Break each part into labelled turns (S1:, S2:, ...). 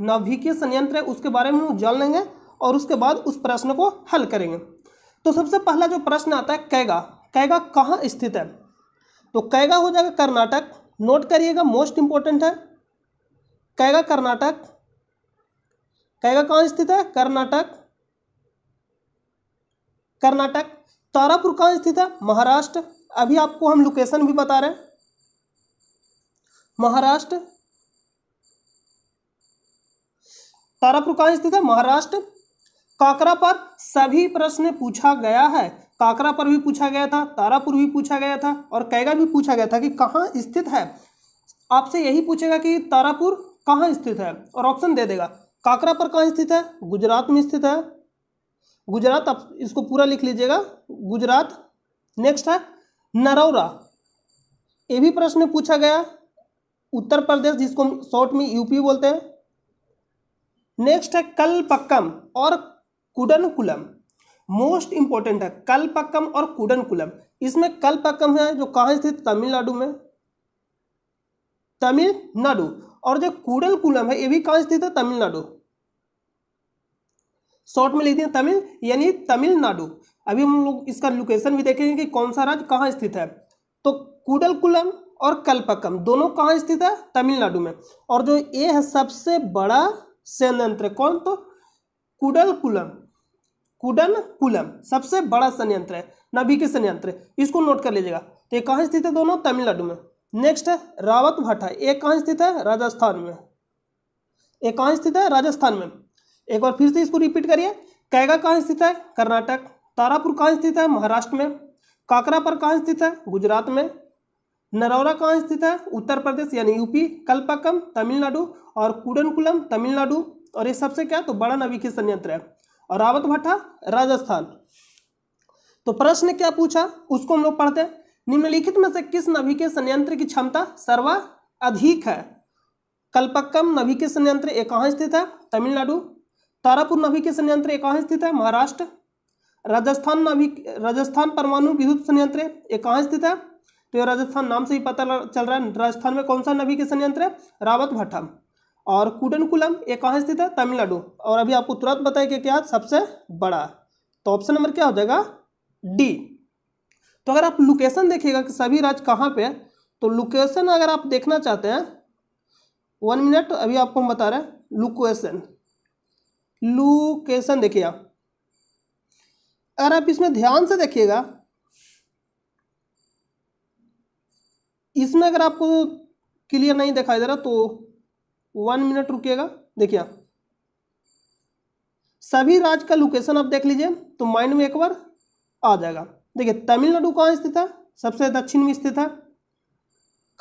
S1: नाभिकीय संयंत्र है उसके बारे में हम जान लेंगे और उसके बाद उस प्रश्न को हल करेंगे तो सबसे पहला जो प्रश्न आता है कैगा कैगा कहाँ स्थित है तो कैगा हो जाएगा कर्नाटक नोट करिएगा मोस्ट इंपॉर्टेंट है कैगा कर्नाटक कैगा कहाँ स्थित है कर्नाटक कर्नाटक तारापुर कहाँ स्थित है महाराष्ट्र अभी आपको हम लोकेशन भी बता रहे हैं महाराष्ट्र तारापुर कहाँ स्थित है महाराष्ट्र काकरा पर सभी प्रश्न पूछा गया है काकरा पर भी पूछा गया था तारापुर भी पूछा गया था और कैगा भी पूछा गया था कि कहाँ स्थित है आपसे यही पूछेगा कि तारापुर कहाँ स्थित है और ऑप्शन दे देगा काकरा पर कहाँ स्थित है गुजरात में स्थित है गुजरात आप इसको पूरा लिख लीजिएगा गुजरात नेक्स्ट है नरौरा ये भी प्रश्न पूछा गया उत्तर प्रदेश जिसको हम शॉर्ट में यूपी बोलते हैं नेक्स्ट है कलपक्कम और कुडनकुलम मोस्ट इंपॉर्टेंट है कलपक्कम और कुडनकुलम इसमें कलपक्कम है जो कहाँ स्थित तमिलनाडु में तमिलनाडु और जो कुडनकुलम है ये भी कहाँ स्थित है तमिलनाडु शॉर्ट में लिखते हैं तमिल यानी तमिलनाडु अभी हम लोग इसका लोकेशन भी देखेंगे कि कौन सा राज्य कहाँ स्थित है तो कुडलकुलम और कल्पकम दोनों कहाँ स्थित है तमिलनाडु में और जो ये है सबसे बड़ा संयंत्र कौन तो कुडल कुलम कुडन कुलम सबसे बड़ा संयंत्र है नबी के संयंत्र इसको नोट कर लीजिएगा तो ये कहाँ स्थित है दोनों तमिलनाडु में नेक्स्ट है रावत भट्टा ये कहाँ स्थित है राजस्थान में ये कहाँ स्थित है राजस्थान में एक बार फिर से इसको रिपीट करिए कैगा कहाँ स्थित है कर्नाटक तारापुर कहाँ स्थित है महाराष्ट्र में काकरापर कहाँ स्थित है गुजरात में नरौरा कहाँ स्थित है उत्तर प्रदेश यानी यूपी कल्पाकम तमिलनाडु और कुडनकुलम तमिलनाडु और ये सबसे क्या तो बड़ा नवीकी संयंत्र है और रावत भट्टा राजस्थान तो प्रश्न क्या पूछा उसको हम लोग पढ़ते हैं निम्नलिखित में से किस के संयंत्र की क्षमता सर्वा अधिक है कल्पक्कम के संयंत्र एक कहाँ स्थित है तमिलनाडु तारापुर के संयंत्र एक कहाँ स्थित है महाराष्ट्र राजस्थान नभी राजस्थान परमाणु विद्युत संयंत्र एक कहाँ स्थित है तो ये राजस्थान नाम से ही पता चल रहा है राजस्थान में कौन सा नेविगेशन यंत्र है रावत भट्टम और कुडनकुलम ये कहाँ स्थित है तमिलनाडु और अभी आपको तुरंत बताया कि क्या सबसे बड़ा तो ऑप्शन नंबर क्या हो जाएगा डी तो अगर आप लोकेशन देखिएगा कि सभी राज्य कहाँ पे है तो लोकेशन अगर आप देखना चाहते हैं वन मिनट अभी आपको हम बता रहे हैं लोकेशन लोकेशन देखिए आप अगर आप इसमें ध्यान से देखिएगा इसमें अगर आपको क्लियर नहीं दिखाई दे रहा तो वन मिनट रुकिएगा देखिए सभी राज्य का लोकेशन आप देख लीजिए तो माइंड में एक बार आ जाएगा देखिए तमिलनाडु कहाँ स्थित है सबसे दक्षिण में स्थित है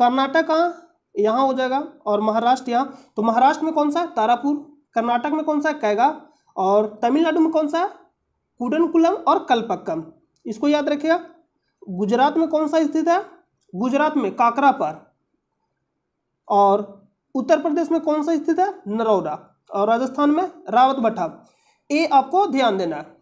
S1: कर्नाटक कहाँ यहाँ हो जाएगा और महाराष्ट्र यहाँ तो महाराष्ट्र में कौन सा है तारापुर कर्नाटक में कौन सा है कैगा और तमिलनाडु में कौन सा है कुडनकुलम और कलपक्कम इसको याद रखिएगा गुजरात में कौन सा स्थित है गुजरात में काकरा पर और उत्तर प्रदेश में कौन सा स्थित है नरोडा और राजस्थान में रावत भट्टा ये आपको ध्यान देना है